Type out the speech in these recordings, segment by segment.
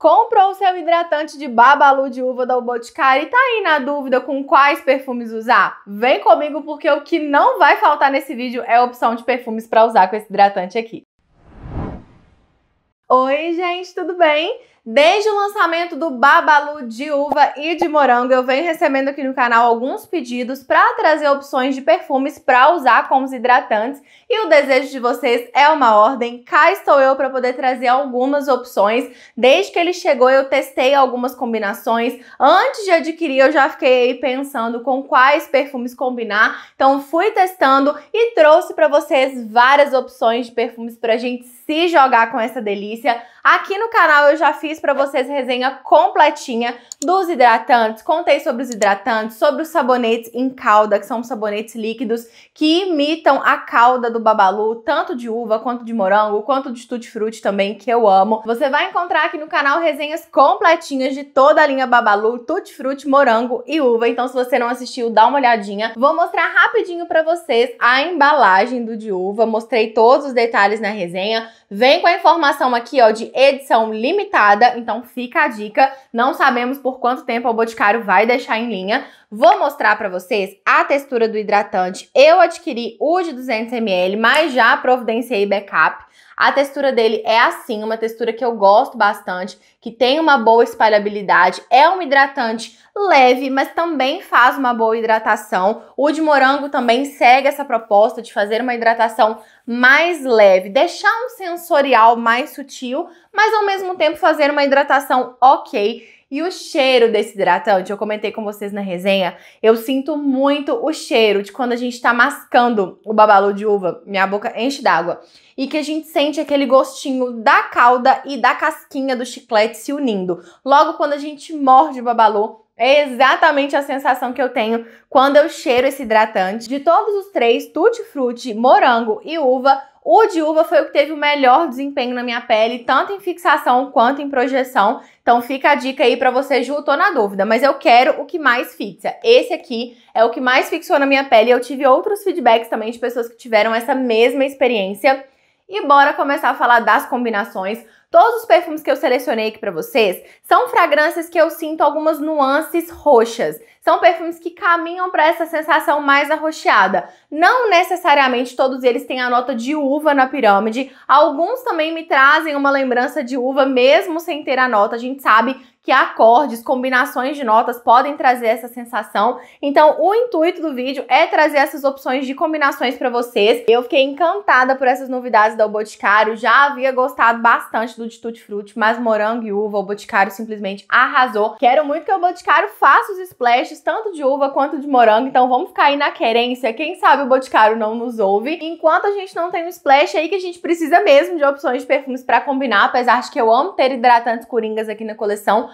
Comprou o seu hidratante de babalu de uva da o Boticário e tá aí na dúvida com quais perfumes usar? Vem comigo porque o que não vai faltar nesse vídeo é a opção de perfumes para usar com esse hidratante aqui. Oi, gente, tudo bem? Desde o lançamento do Babalu de uva e de morango, eu venho recebendo aqui no canal alguns pedidos para trazer opções de perfumes para usar como hidratantes. E o desejo de vocês é uma ordem. Cá estou eu para poder trazer algumas opções. Desde que ele chegou, eu testei algumas combinações. Antes de adquirir, eu já fiquei aí pensando com quais perfumes combinar. Então, fui testando e trouxe para vocês várias opções de perfumes para a gente se jogar com essa delícia. Aqui no canal eu já fiz para vocês resenha completinha dos hidratantes, contei sobre os hidratantes, sobre os sabonetes em calda, que são sabonetes líquidos que imitam a calda do babalu, tanto de uva quanto de morango, quanto de tutti-frutti também, que eu amo. Você vai encontrar aqui no canal resenhas completinhas de toda a linha babalu, tutti-frutti, morango e uva. Então se você não assistiu, dá uma olhadinha. Vou mostrar rapidinho para vocês a embalagem do de uva, mostrei todos os detalhes na resenha. Vem com a informação aqui, ó, de edição limitada, então fica a dica. Não sabemos por quanto tempo o Boticário vai deixar em linha. Vou mostrar para vocês a textura do hidratante. Eu adquiri o de 200ml, mas já providenciei backup. A textura dele é assim, uma textura que eu gosto bastante, que tem uma boa espalhabilidade, é um hidratante leve, mas também faz uma boa hidratação. O de morango também segue essa proposta de fazer uma hidratação mais leve, deixar um sensorial mais sutil, mas ao mesmo tempo fazer uma hidratação ok. E o cheiro desse hidratante, eu comentei com vocês na resenha, eu sinto muito o cheiro de quando a gente tá mascando o babalu de uva, minha boca enche d'água, e que a gente sente aquele gostinho da calda e da casquinha do chiclete se unindo. Logo quando a gente morde o babalu, é exatamente a sensação que eu tenho quando eu cheiro esse hidratante. De todos os três, tutti frutti, morango e uva, o de uva foi o que teve o melhor desempenho na minha pele, tanto em fixação quanto em projeção. Então fica a dica aí para você, Ju, tô na dúvida, mas eu quero o que mais fixa. Esse aqui é o que mais fixou na minha pele. Eu tive outros feedbacks também de pessoas que tiveram essa mesma experiência. E bora começar a falar das combinações. Todos os perfumes que eu selecionei aqui para vocês são fragrâncias que eu sinto algumas nuances roxas. São perfumes que caminham para essa sensação mais arroxeada. Não necessariamente todos eles têm a nota de uva na pirâmide. Alguns também me trazem uma lembrança de uva mesmo sem ter a nota. A gente sabe que acordes, combinações de notas podem trazer essa sensação. Então, o intuito do vídeo é trazer essas opções de combinações para vocês. Eu fiquei encantada por essas novidades da O Boticário, já havia gostado bastante do de Tutti Frutti, mas morango e uva, o Boticário simplesmente arrasou. Quero muito que o Boticário faça os splashes, tanto de uva quanto de morango, então vamos ficar aí na querência. Quem sabe o Boticário não nos ouve. Enquanto a gente não tem um splash é aí, que a gente precisa mesmo de opções de perfumes para combinar, apesar de que eu amo ter hidratantes coringas aqui na coleção,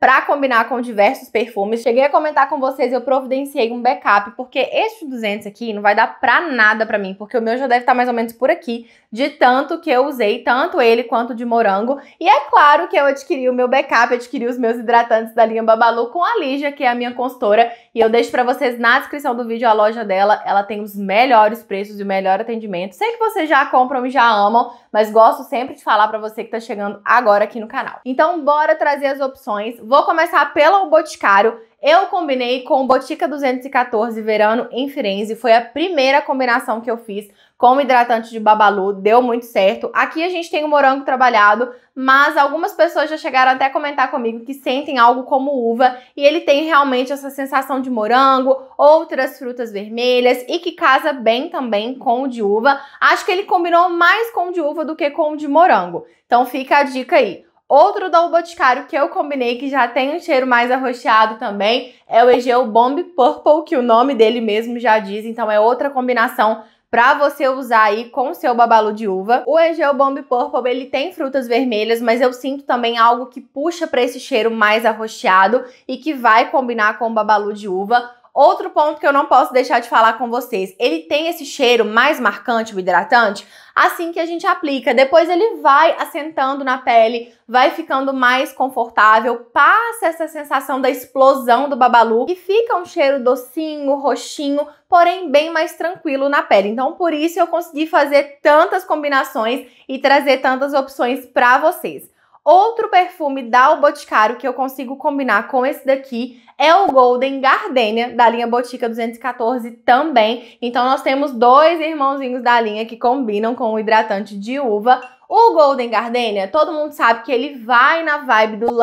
para combinar com diversos perfumes. Cheguei a comentar com vocês, eu providenciei um backup, porque este 200 aqui não vai dar para nada para mim, porque o meu já deve estar tá mais ou menos por aqui, de tanto que eu usei, tanto ele quanto de morango. E é claro que eu adquiri o meu backup, adquiri os meus hidratantes da linha Babalu com a Lígia, que é a minha consultora, e eu deixo para vocês na descrição do vídeo a loja dela, ela tem os melhores preços e o melhor atendimento. Sei que vocês já compram e já amam, mas gosto sempre de falar para você que tá chegando agora aqui no canal. Então bora trazer as opções, Vou começar pelo Boticário. Eu combinei com o Botica 214 Verano em Firenze. Foi a primeira combinação que eu fiz com o hidratante de Babalu. Deu muito certo. Aqui a gente tem o morango trabalhado, mas algumas pessoas já chegaram até a comentar comigo que sentem algo como uva e ele tem realmente essa sensação de morango, outras frutas vermelhas e que casa bem também com o de uva. Acho que ele combinou mais com o de uva do que com o de morango. Então fica a dica aí. Outro da O Boticário que eu combinei, que já tem um cheiro mais arroxeado também, é o Egeu Bomb Purple, que o nome dele mesmo já diz, então é outra combinação para você usar aí com o seu babalu de uva. O Egeu Bomb Purple, ele tem frutas vermelhas, mas eu sinto também algo que puxa para esse cheiro mais arroxeado e que vai combinar com o babalu de uva. Outro ponto que eu não posso deixar de falar com vocês, ele tem esse cheiro mais marcante, o hidratante, assim que a gente aplica. Depois ele vai assentando na pele, vai ficando mais confortável, passa essa sensação da explosão do babalu e fica um cheiro docinho, roxinho, porém bem mais tranquilo na pele. Então por isso eu consegui fazer tantas combinações e trazer tantas opções para vocês. Outro perfume da o Boticário que eu consigo combinar com esse daqui é o Golden Gardenia, da linha Botica 214 também. Então nós temos dois irmãozinhos da linha que combinam com o hidratante de uva. O Golden Gardenia, todo mundo sabe que ele vai na vibe do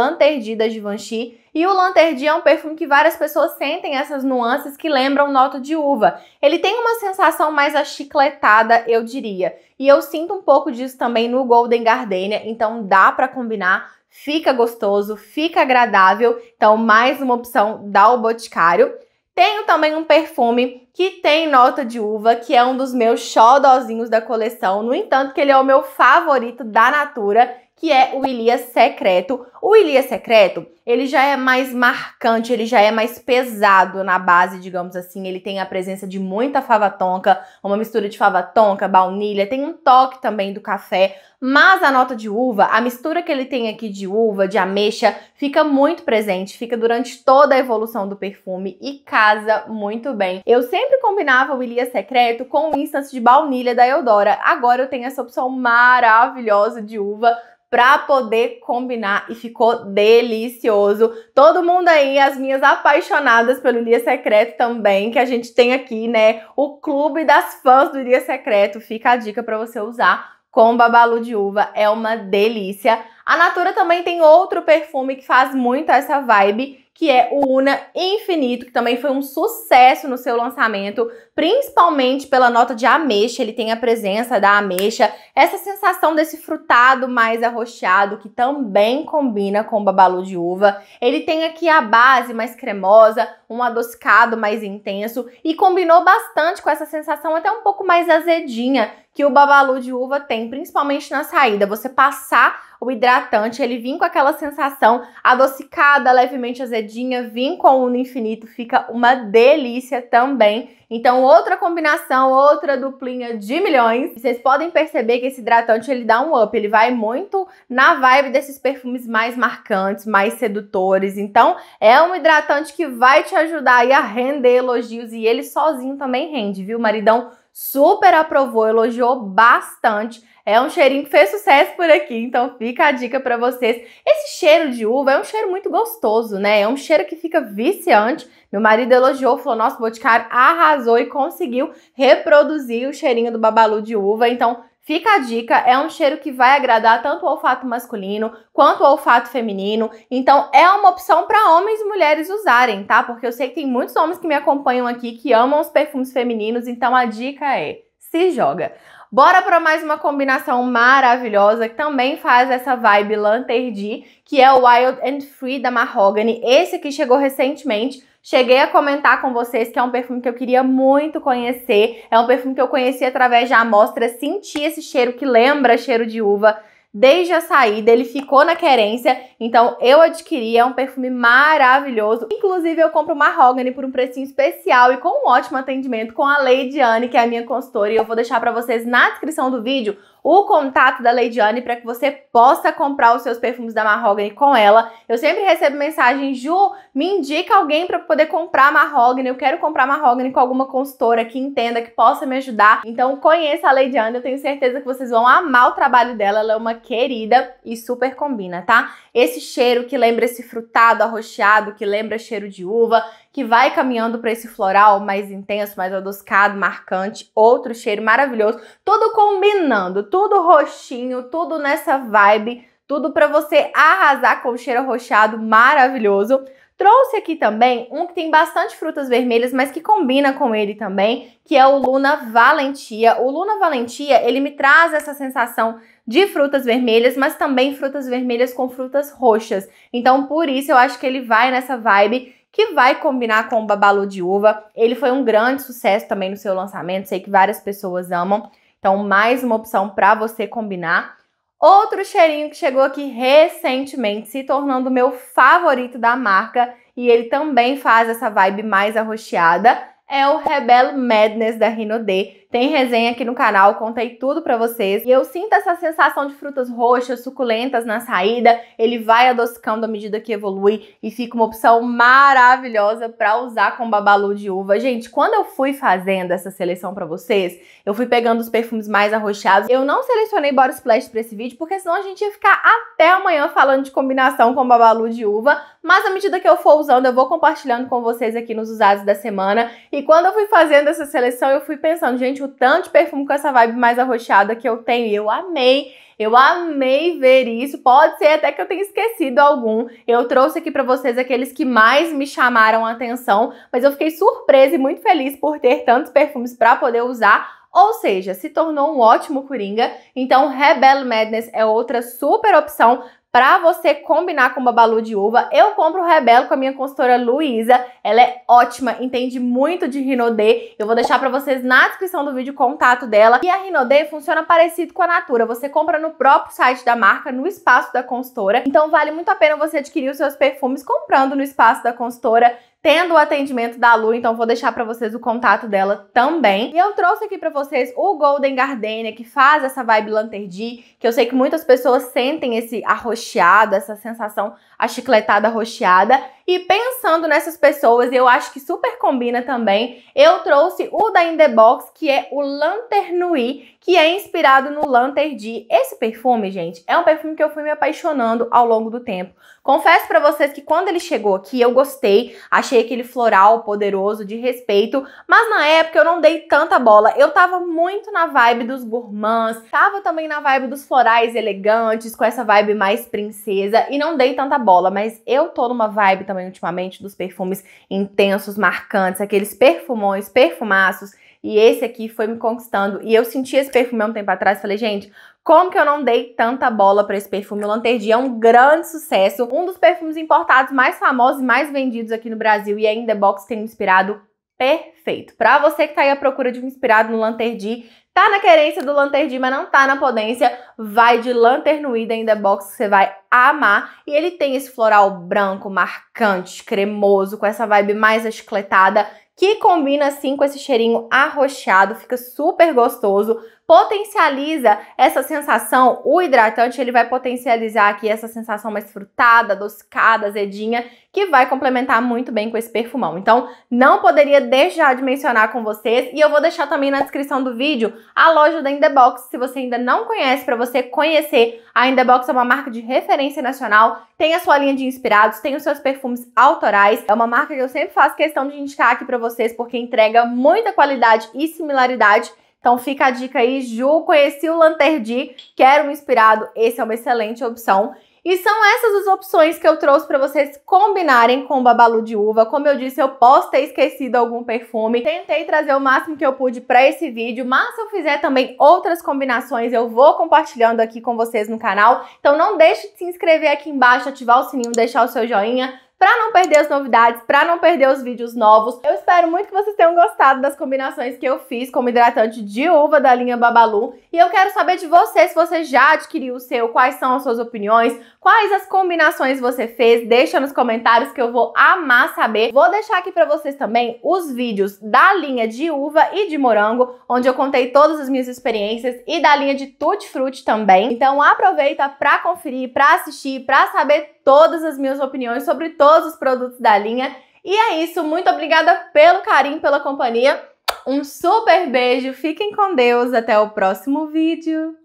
da Givenchy, e o Lanterdia é um perfume que várias pessoas sentem essas nuances que lembram nota de uva. Ele tem uma sensação mais achicletada, eu diria. E eu sinto um pouco disso também no Golden Gardenia, então dá para combinar fica gostoso, fica agradável. Então, mais uma opção da O Boticário. Tenho também um perfume que tem nota de uva, que é um dos meus xodózinhos da coleção. No entanto, que ele é o meu favorito da Natura que é o Elias secreto. O Elias secreto, ele já é mais marcante, ele já é mais pesado na base, digamos assim. Ele tem a presença de muita fava tonka, uma mistura de fava tonka, baunilha, tem um toque também do café, mas a nota de uva, a mistura que ele tem aqui de uva, de ameixa, fica muito presente, fica durante toda a evolução do perfume e casa muito bem. Eu sempre combinava o Elias secreto com o instante de baunilha da Eudora. Agora eu tenho essa opção maravilhosa de uva para poder combinar e ficou delicioso. Todo mundo aí, as minhas apaixonadas pelo Dia Secreto também, que a gente tem aqui, né? O clube das fãs do Dia Secreto. Fica a dica para você usar com babalu de uva, é uma delícia. A Natura também tem outro perfume que faz muito essa vibe, que é o Una Infinito, que também foi um sucesso no seu lançamento, principalmente pela nota de ameixa, ele tem a presença da ameixa, essa sensação desse frutado mais arroxeado, que também combina com o babalu de uva. Ele tem aqui a base mais cremosa, um adocicado mais intenso, e combinou bastante com essa sensação até um pouco mais azedinha que o babalu de uva tem, principalmente na saída. Você passar o hidratante, ele vem com aquela sensação adocicada, levemente azedinha, Vem com o Uno Infinito, fica uma delícia também. Então, outra combinação, outra duplinha de milhões. Vocês podem perceber que esse hidratante, ele dá um up, ele vai muito na vibe desses perfumes mais marcantes, mais sedutores. Então, é um hidratante que vai te ajudar a render elogios e ele sozinho também rende, viu, maridão? super aprovou, elogiou bastante. É um cheirinho que fez sucesso por aqui, então fica a dica para vocês. Esse cheiro de uva é um cheiro muito gostoso, né? É um cheiro que fica viciante. Meu marido elogiou, falou: "Nossa, o Boticário arrasou e conseguiu reproduzir o cheirinho do babalu de uva". Então, Fica a dica, é um cheiro que vai agradar tanto o olfato masculino quanto o olfato feminino. Então é uma opção para homens e mulheres usarem, tá? Porque eu sei que tem muitos homens que me acompanham aqui que amam os perfumes femininos, então a dica é: se joga. Bora para mais uma combinação maravilhosa que também faz essa vibe Lanterdi, que é o Wild and Free da Mahogany. Esse aqui chegou recentemente Cheguei a comentar com vocês que é um perfume que eu queria muito conhecer. É um perfume que eu conheci através da amostra, senti esse cheiro que lembra cheiro de uva desde a saída, ele ficou na querência, então eu adquiri, é um perfume maravilhoso. Inclusive eu compro Mahogany por um precinho especial e com um ótimo atendimento com a Lady Anne, que é a minha consultora, e eu vou deixar para vocês na descrição do vídeo o contato da Lady Anne para que você possa comprar os seus perfumes da Mahogany com ela. Eu sempre recebo mensagem, Ju, me indica alguém para poder comprar Mahogany. Eu quero comprar Mahogany com alguma consultora que entenda, que possa me ajudar. Então conheça a Lady Anne, eu tenho certeza que vocês vão amar o trabalho dela. Ela é uma querida e super combina, tá? Esse cheiro que lembra esse frutado arroxeado, que lembra cheiro de uva, que vai caminhando para esse floral mais intenso, mais adocicado, marcante, outro cheiro maravilhoso, tudo combinando, tudo roxinho, tudo nessa vibe, tudo para você arrasar com o cheiro arrochado maravilhoso. Trouxe aqui também um que tem bastante frutas vermelhas, mas que combina com ele também, que é o Luna Valentia. O Luna Valentia, ele me traz essa sensação de frutas vermelhas, mas também frutas vermelhas com frutas roxas. Então, por isso, eu acho que ele vai nessa vibe que vai combinar com o Babalu de Uva. Ele foi um grande sucesso também no seu lançamento, sei que várias pessoas amam. Então, mais uma opção para você combinar. Outro cheirinho que chegou aqui recentemente, se tornando meu favorito da marca, e ele também faz essa vibe mais arroxeada, é o Rebel Madness da Rino D, tem resenha aqui no canal, contei tudo para vocês. E eu sinto essa sensação de frutas roxas, suculentas na saída. Ele vai adocicando à medida que evolui e fica uma opção maravilhosa para usar com babalu de uva. Gente, quando eu fui fazendo essa seleção para vocês, eu fui pegando os perfumes mais arrochados. Eu não selecionei Body Splash para esse vídeo, porque senão a gente ia ficar até amanhã falando de combinação com babalu de uva. Mas à medida que eu for usando, eu vou compartilhando com vocês aqui nos usados da semana. E quando eu fui fazendo essa seleção, eu fui pensando, gente, gente, o tanto de perfume com essa vibe mais arrochada que eu tenho. eu amei. Eu amei ver isso. Pode ser até que eu tenha esquecido algum. Eu trouxe aqui para vocês aqueles que mais me chamaram a atenção, mas eu fiquei surpresa e muito feliz por ter tantos perfumes para poder usar. Ou seja, se tornou um ótimo coringa. Então, Rebel Madness é outra super opção para você combinar com o babalu de uva. Eu compro o Rebelo com a minha consultora Luísa. Ela é ótima, entende muito de Rinodê. Eu vou deixar para vocês na descrição do vídeo o contato dela. E a Rinodê funciona parecido com a Natura. Você compra no próprio site da marca, no espaço da consultora. Então vale muito a pena você adquirir os seus perfumes comprando no espaço da consultora tendo o atendimento da Lu, então vou deixar para vocês o contato dela também. E eu trouxe aqui para vocês o Golden Gardenia, que faz essa vibe Lanterdi, que eu sei que muitas pessoas sentem esse arroxeado, essa sensação a chicletada rocheada. E pensando nessas pessoas, eu acho que super combina também, eu trouxe o da In The Box, que é o Lanternui, que é inspirado no Lanterdi. Esse perfume, gente, é um perfume que eu fui me apaixonando ao longo do tempo. Confesso para vocês que quando ele chegou aqui, eu gostei, achei aquele floral poderoso, de respeito, mas na época eu não dei tanta bola. Eu tava muito na vibe dos gourmands, tava também na vibe dos florais elegantes, com essa vibe mais princesa, e não dei tanta bola, mas eu tô numa vibe também ultimamente dos perfumes intensos, marcantes, aqueles perfumões, perfumaços, e esse aqui foi me conquistando. E eu senti esse perfume há um tempo atrás, falei, gente, como que eu não dei tanta bola para esse perfume? O Lanterdi é um grande sucesso, um dos perfumes importados mais famosos e mais vendidos aqui no Brasil, e ainda box tem inspirado perfeito. Para você que tá aí à procura de um inspirado no Lanterdi, tá na querência do Lanterdi, mas não tá na potência, vai de Lanternuída in the Box, que você vai amar. E ele tem esse floral branco, marcante, cremoso, com essa vibe mais escletada, que combina assim com esse cheirinho arrochado, fica super gostoso potencializa essa sensação. O hidratante ele vai potencializar aqui essa sensação mais frutada, adocicada, azedinha, que vai complementar muito bem com esse perfumão. Então, não poderia deixar de mencionar com vocês e eu vou deixar também na descrição do vídeo a loja da Indebox, se você ainda não conhece, para você conhecer. A Indebox é uma marca de referência nacional, tem a sua linha de inspirados, tem os seus perfumes autorais. É uma marca que eu sempre faço questão de indicar aqui para vocês porque entrega muita qualidade e similaridade então fica a dica aí, Ju, conheci o Lanterdi, quero um inspirado, esse é uma excelente opção. E são essas as opções que eu trouxe para vocês combinarem com o babalu de uva. Como eu disse, eu posso ter esquecido algum perfume. Tentei trazer o máximo que eu pude para esse vídeo, mas se eu fizer também outras combinações, eu vou compartilhando aqui com vocês no canal. Então não deixe de se inscrever aqui embaixo, ativar o sininho, deixar o seu joinha para não perder as novidades, para não perder os vídeos novos. Eu espero muito que vocês tenham gostado das combinações que eu fiz como hidratante de uva da linha Babalu. E eu quero saber de você, se você já adquiriu o seu, quais são as suas opiniões, quais as combinações você fez, deixa nos comentários que eu vou amar saber. Vou deixar aqui para vocês também os vídeos da linha de uva e de morango, onde eu contei todas as minhas experiências e da linha de tutti-frutti também. Então aproveita para conferir, para assistir, para saber todas as minhas opiniões sobre todos os produtos da linha. E é isso, muito obrigada pelo carinho, pela companhia. Um super beijo, fiquem com Deus, até o próximo vídeo.